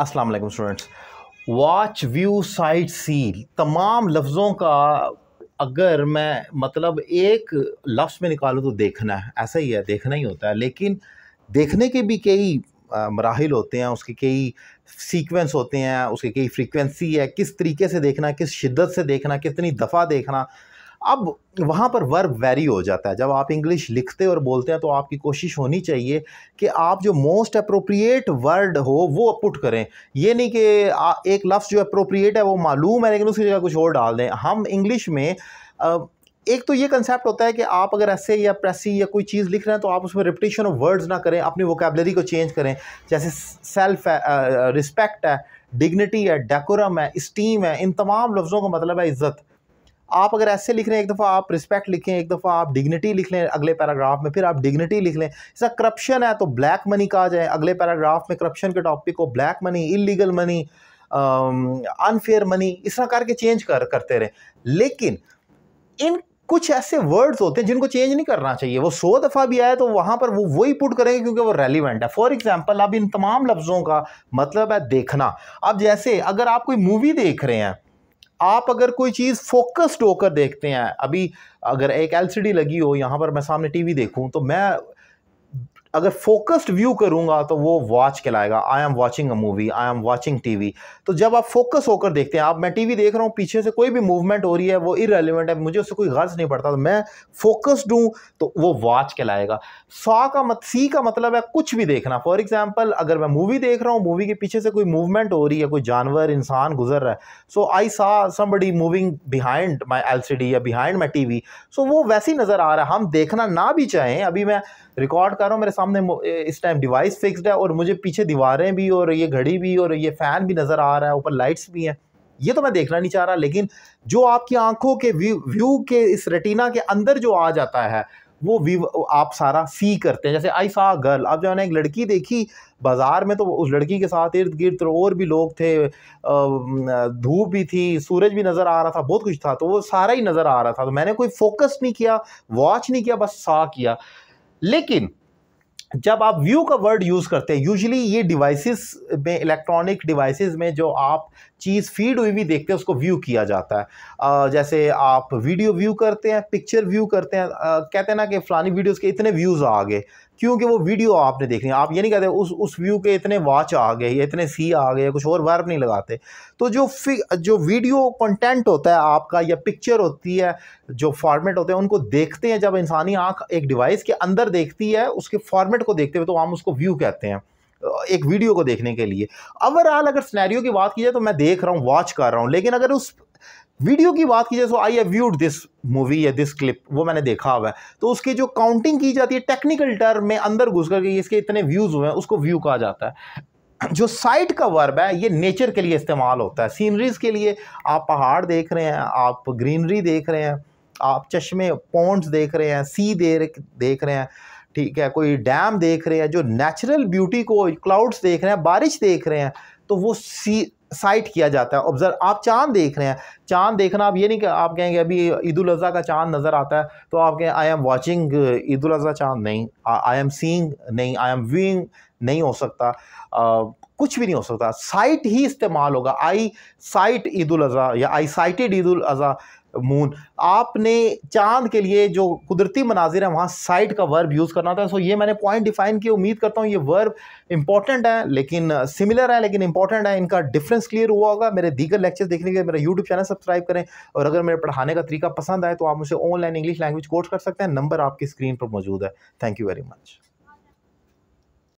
अस्सलाम वालेकुम students watch view sight see तमाम लफ्ज़ों का अगर मैं मतलब एक लफ्ज़ में निकालूँ तो देखना है ऐसा ही है देखना ही होता है लेकिन देखने के भी कई मराहल होते हैं उसके कई सीक्वेंस होते हैं उसके कई फ्रीक्वेंसी है किस तरीके से देखना किस शिद्दत से देखना कितनी दफ़ा देखना अब वहाँ पर वर्ब वेरी हो जाता है जब आप इंग्लिश लिखते और बोलते हैं तो आपकी कोशिश होनी चाहिए कि आप जो मोस्ट अप्रोप्रिएट वर्ड हो वो पुट करें ये नहीं कि एक लफ्ज़ जो अप्रोप्रिएट है वो मालूम है लेकिन उसकी जगह कुछ और डाल दें हम इंग्लिश में एक तो ये कंसेप्ट होता है कि आप अगर ऐसे या प्रेसी या कोई चीज़ लिख रहे हैं तो आप उसमें रिपीटेशन ऑफ वर्ड्स ना करें अपनी वोकेबलरी को चेंज करें जैसे सेल्फ है रिस्पेक्ट है डिग्निटी है डेकोरम है स्टीम है इन तमाम लफ्ज़ों का मतलब है इज़्ज़त आप अगर ऐसे लिख रहे हैं एक दफ़ा आप रिस्पेक्ट लिखें एक दफ़ा आप डिग्निटी लिख लें अगले पैराग्राफ में फिर आप डिग्निटी लिख लें जैसा करप्शन है तो ब्लैक मनी कहा जाए अगले पैराग्राफ में करप्शन के टॉपिक को black money illegal money unfair money इस तरह करके चेंज कर करते रहे लेकिन इन कुछ ऐसे वर्ड्स होते हैं जिनको चेंज नहीं करना चाहिए वो सौ दफ़ा भी आए तो वहाँ पर वो वही पुट करेंगे क्योंकि वो रेलिवेंट है फॉर एग्जांपल अब इन तमाम लफ्ज़ों का मतलब है देखना अब जैसे अगर आप कोई मूवी देख रहे हैं आप अगर कोई चीज़ फोकस्ड होकर देखते हैं अभी अगर एक एलसीडी लगी हो यहाँ पर मैं सामने टीवी देखूँ तो मैं अगर फोकस्ड व्यू करूंगा तो वो वॉच कहलाएगा I am watching a movie I am watching TV तो जब आप फोकस होकर देखते हैं आप मैं टीवी देख रहा हूँ पीछे से कोई भी मूवमेंट हो रही है वो इरेलीवेंट है मुझे उससे कोई गर्ज नहीं पड़ता तो मैं फोकस्ड हूँ तो वो वॉच कहलाएगा सा का मत सी का मतलब है कुछ भी देखना फॉर एग्जाम्पल अगर मैं मूवी देख रहा हूँ मूवी के पीछे से कोई मूवमेंट हो रही है कोई जानवर इंसान गुजर रहा है so I saw somebody moving behind my L C D या बिहाइंड माई टी सो वो वैसे ही नज़र आ रहा है हम देखना ना भी चाहें अभी मैं रिकॉर्ड कर रहा हूँ मेरे सामने इस टाइम डिवाइस फिक्सड है और मुझे पीछे दीवारें भी और ये घड़ी भी और ये फ़ैन भी नज़र आ रहा है ऊपर लाइट्स भी हैं ये तो मैं देखना नहीं चाह रहा लेकिन जो आपकी आंखों के व्यू व्यू के इस रेटिना के अंदर जो आ जाता है वो व्यू आप सारा सी करते हैं जैसे आई सा गर्ल अब जो एक लड़की देखी बाज़ार में तो उस लड़की के साथ इर्द गिर्द तो और भी लोग थे धूप भी थी सूरज भी नज़र आ रहा था बहुत कुछ था तो वो सारा ही नज़र आ रहा था तो मैंने कोई फोकस नहीं किया वॉच नहीं किया बस सा किया लेकिन जब आप व्यू का वर्ड यूज़ करते हैं यूजली ये डिवाइसेस में इलेक्ट्रॉनिक डिवाइसेस में जो आप चीज़ फीड हुई भी देखते हैं उसको व्यू किया जाता है आ, जैसे आप वीडियो व्यू करते हैं पिक्चर व्यू करते हैं आ, कहते हैं ना कि फ़लानी वीडियोज़ के इतने व्यूज़ आ गए क्योंकि वो वीडियो आपने देखनी लिया आप ये नहीं कहते उस उस व्यू के इतने वॉच आ गए इतने सी आ गए कुछ और वर्ब नहीं लगाते तो जो जो वीडियो कंटेंट होता है आपका या पिक्चर होती है जो फॉर्मेट होते हैं उनको देखते हैं जब इंसानी आँख एक डिवाइस के अंदर देखती है उसके फॉर्मेट को देखते हुए तो हम उसको व्यू कहते हैं एक वीडियो को देखने के लिए ओवरऑल अगर स्नैरियो की बात की जाए तो मैं देख रहा हूँ वॉच कर रहा हूँ लेकिन अगर उस वीडियो की बात की जाए तो I have viewed this movie या दिस क्लिप वो मैंने देखा हुआ है तो उसकी जो काउंटिंग की जाती है टेक्निकल टर्म में अंदर घुस करके इसके इतने व्यूज़ हुए हैं उसको व्यू कहा जाता है जो साइट का वर्ब है ये नेचर के लिए इस्तेमाल होता है सीनरीज के लिए आप पहाड़ देख रहे हैं आप ग्रीनरी देख रहे हैं आप चश्मे पॉन्ट्स देख रहे हैं सी देख रहे हैं ठीक है कोई डैम देख रहे हैं जो नेचुरल ब्यूटी को क्लाउड्स देख रहे हैं बारिश देख रहे हैं तो वो सी साइट किया जाता है ऑब्जर्व आप चांद देख रहे हैं चांद देखना आप ये नहीं कि आप कहेंगे अभी ईद उल का चांद नज़र आता है तो आप कहें आई एम वॉचिंग ईद अजी चांद नहीं आई एम सींग नहीं आई एम व्यूइंग नहीं हो सकता आ, कुछ भी नहीं हो सकता साइट ही इस्तेमाल होगा आई साइट ईद अजी या आई साइटेड ईद अजी मून आपने चांद के लिए जो कुदरती मनाजिर है वहाँ साइट का वर्ब यूज़ करना था सो ये मैंने पॉइंट डिफाइन किया उम्मीद करता हूँ ये वर्ब इंपॉर्टेंट है लेकिन सिमिलर uh, है लेकिन इंपॉर्टेंट है इनका डिफरेंस क्लियर हुआ होगा मेरे दीगर लेक्चर देखने के लिए मेरा यूट्यूब चैनल सब्सक्राइब करें और अगर मेरे पढ़ाने का तरीका पसंद आए तो आप मुझे ऑनलाइन इंग्लिश लैंग्वेज कोर्स कर सकते हैं नंबर आपकी स्क्रीन पर मौजूद है थैंक यू वेरी मच